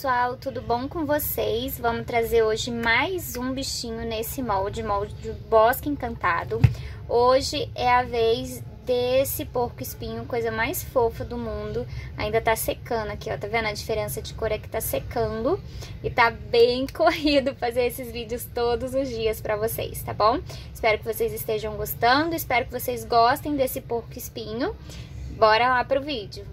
pessoal, tudo bom com vocês? Vamos trazer hoje mais um bichinho nesse molde, molde do Bosque Encantado. Hoje é a vez desse porco espinho, coisa mais fofa do mundo. Ainda tá secando aqui, ó, tá vendo? A diferença de cor é que tá secando e tá bem corrido fazer esses vídeos todos os dias pra vocês, tá bom? Espero que vocês estejam gostando, espero que vocês gostem desse porco espinho. Bora lá pro vídeo!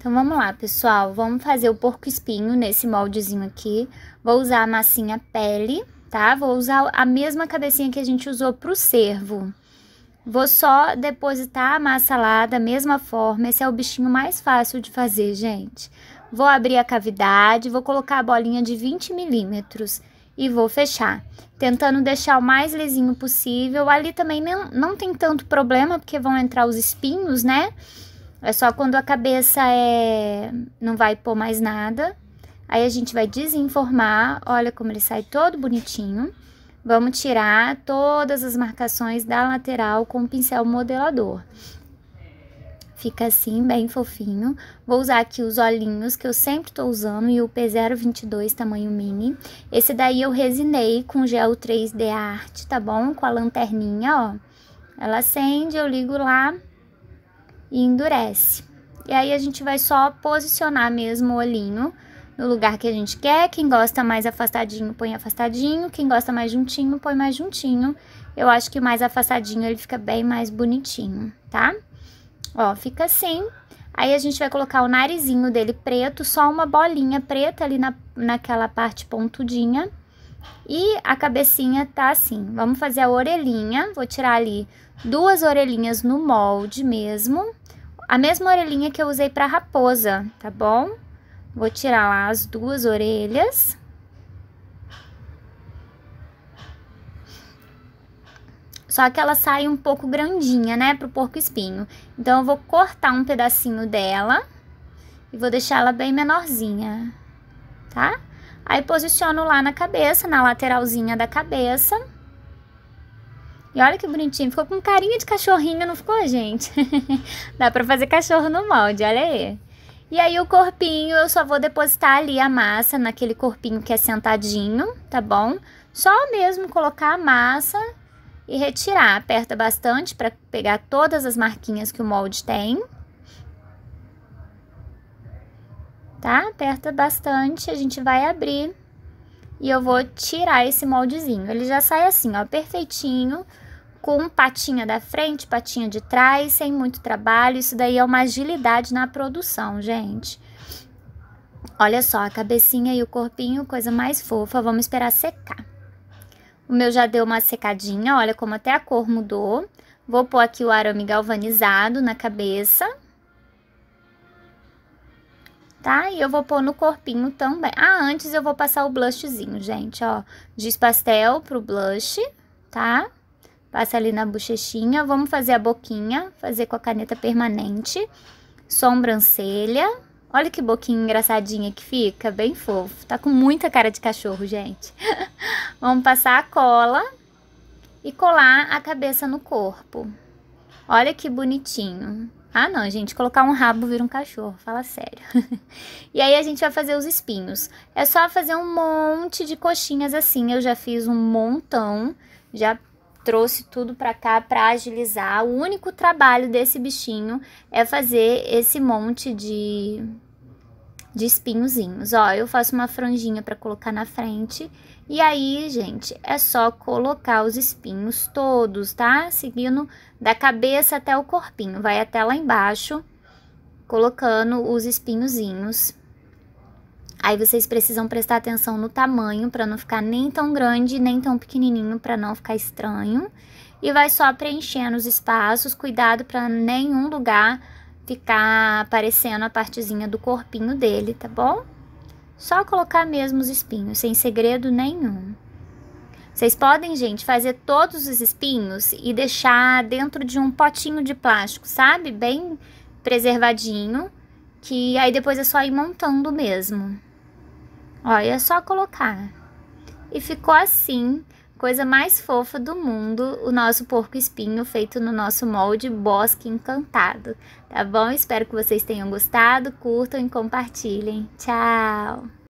Então, vamos lá, pessoal. Vamos fazer o porco espinho nesse moldezinho aqui. Vou usar a massinha pele, tá? Vou usar a mesma cabecinha que a gente usou pro servo. Vou só depositar a massa lá da mesma forma. Esse é o bichinho mais fácil de fazer, gente. Vou abrir a cavidade, vou colocar a bolinha de 20 milímetros e vou fechar. Tentando deixar o mais lisinho possível. Ali também não, não tem tanto problema, porque vão entrar os espinhos, né? É só quando a cabeça é não vai pôr mais nada. Aí a gente vai desenformar, olha como ele sai todo bonitinho. Vamos tirar todas as marcações da lateral com o pincel modelador. Fica assim, bem fofinho. Vou usar aqui os olhinhos que eu sempre tô usando e o P022 tamanho mini. Esse daí eu resinei com gel 3D Art, tá bom? Com a lanterninha, ó. Ela acende, eu ligo lá, e endurece. E aí a gente vai só posicionar mesmo o olhinho no lugar que a gente quer. Quem gosta mais afastadinho, põe afastadinho. Quem gosta mais juntinho, põe mais juntinho. Eu acho que mais afastadinho ele fica bem mais bonitinho, tá? Ó, fica assim. Aí a gente vai colocar o narizinho dele preto, só uma bolinha preta ali na, naquela parte pontudinha. E a cabecinha tá assim. Vamos fazer a orelhinha. Vou tirar ali duas orelhinhas no molde mesmo. A mesma orelhinha que eu usei para raposa, tá bom? Vou tirar lá as duas orelhas. Só que ela sai um pouco grandinha, né, pro porco espinho. Então, eu vou cortar um pedacinho dela e vou deixar ela bem menorzinha, tá? Aí, posiciono lá na cabeça, na lateralzinha da cabeça. E olha que bonitinho, ficou com carinha de cachorrinho, não ficou, gente? Dá pra fazer cachorro no molde, olha aí. E aí o corpinho, eu só vou depositar ali a massa naquele corpinho que é sentadinho, tá bom? Só mesmo colocar a massa e retirar. Aperta bastante para pegar todas as marquinhas que o molde tem. Tá? Aperta bastante, a gente vai abrir e eu vou tirar esse moldezinho. Ele já sai assim, ó, perfeitinho, com patinha da frente, patinha de trás, sem muito trabalho. Isso daí é uma agilidade na produção, gente. Olha só, a cabecinha e o corpinho, coisa mais fofa. Vamos esperar secar. O meu já deu uma secadinha, olha como até a cor mudou. Vou pôr aqui o arame galvanizado na cabeça tá? E eu vou pôr no corpinho também. Ah, antes eu vou passar o blushzinho, gente, ó. Diz pastel pro blush, tá? Passa ali na bochechinha. Vamos fazer a boquinha, fazer com a caneta permanente. Sobrancelha. Olha que boquinha engraçadinha que fica, bem fofo. Tá com muita cara de cachorro, gente. Vamos passar a cola e colar a cabeça no corpo. Olha que bonitinho. Ah, não, gente, colocar um rabo vira um cachorro, fala sério. e aí a gente vai fazer os espinhos. É só fazer um monte de coxinhas assim. Eu já fiz um montão, já trouxe tudo para cá para agilizar. O único trabalho desse bichinho é fazer esse monte de de espinhozinhos. Ó, eu faço uma franjinha para colocar na frente. E aí, gente, é só colocar os espinhos todos, tá? Seguindo da cabeça até o corpinho. Vai até lá embaixo, colocando os espinhozinhos. Aí vocês precisam prestar atenção no tamanho para não ficar nem tão grande, nem tão pequenininho para não ficar estranho. E vai só preenchendo os espaços, cuidado para nenhum lugar ficar tá aparecendo a partezinha do corpinho dele, tá bom? Só colocar mesmo os espinhos, sem segredo nenhum. Vocês podem, gente, fazer todos os espinhos e deixar dentro de um potinho de plástico, sabe? Bem preservadinho, que aí depois é só ir montando mesmo. Olha, é só colocar. E ficou assim. Coisa mais fofa do mundo, o nosso porco espinho feito no nosso molde Bosque Encantado. Tá bom? Espero que vocês tenham gostado, curtam e compartilhem. Tchau!